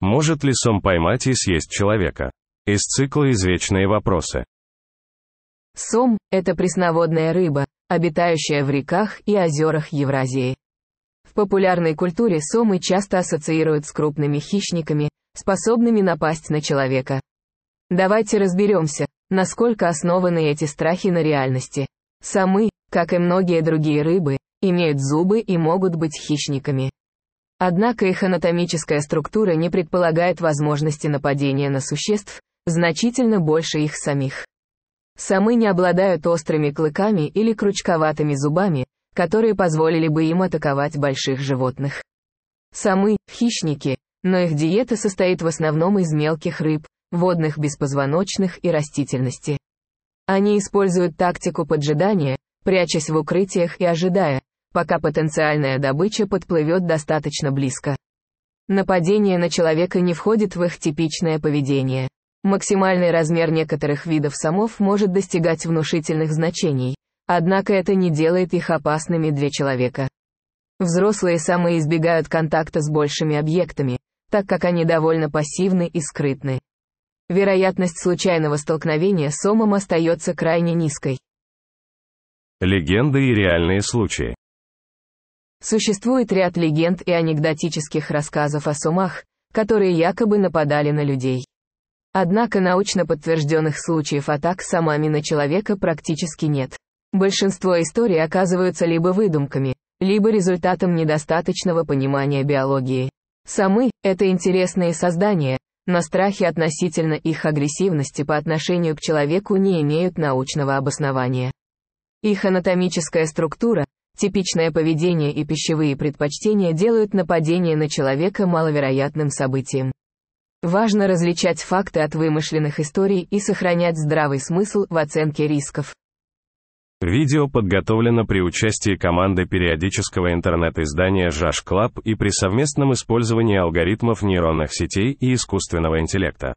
Может ли сом поймать и съесть человека? Из цикла «Извечные вопросы». Сом – это пресноводная рыба, обитающая в реках и озерах Евразии. В популярной культуре сомы часто ассоциируют с крупными хищниками, способными напасть на человека. Давайте разберемся, насколько основаны эти страхи на реальности. Сомы, как и многие другие рыбы, имеют зубы и могут быть хищниками. Однако их анатомическая структура не предполагает возможности нападения на существ, значительно больше их самих. Самы не обладают острыми клыками или крючковатыми зубами, которые позволили бы им атаковать больших животных. Самы – хищники, но их диета состоит в основном из мелких рыб, водных беспозвоночных и растительности. Они используют тактику поджидания, прячась в укрытиях и ожидая, пока потенциальная добыча подплывет достаточно близко. Нападение на человека не входит в их типичное поведение. Максимальный размер некоторых видов самов может достигать внушительных значений, однако это не делает их опасными для человека. Взрослые самы избегают контакта с большими объектами, так как они довольно пассивны и скрытны. Вероятность случайного столкновения с омом остается крайне низкой. Легенды и реальные случаи. Существует ряд легенд и анекдотических рассказов о сумах, которые якобы нападали на людей. Однако научно подтвержденных случаев атак самами на человека практически нет. Большинство историй оказываются либо выдумками, либо результатом недостаточного понимания биологии. Самы – это интересные создания, но страхи относительно их агрессивности по отношению к человеку не имеют научного обоснования. Их анатомическая структура, Типичное поведение и пищевые предпочтения делают нападение на человека маловероятным событием. Важно различать факты от вымышленных историй и сохранять здравый смысл в оценке рисков. Видео подготовлено при участии команды периодического интернет-издания Жаш Клаб и при совместном использовании алгоритмов нейронных сетей и искусственного интеллекта.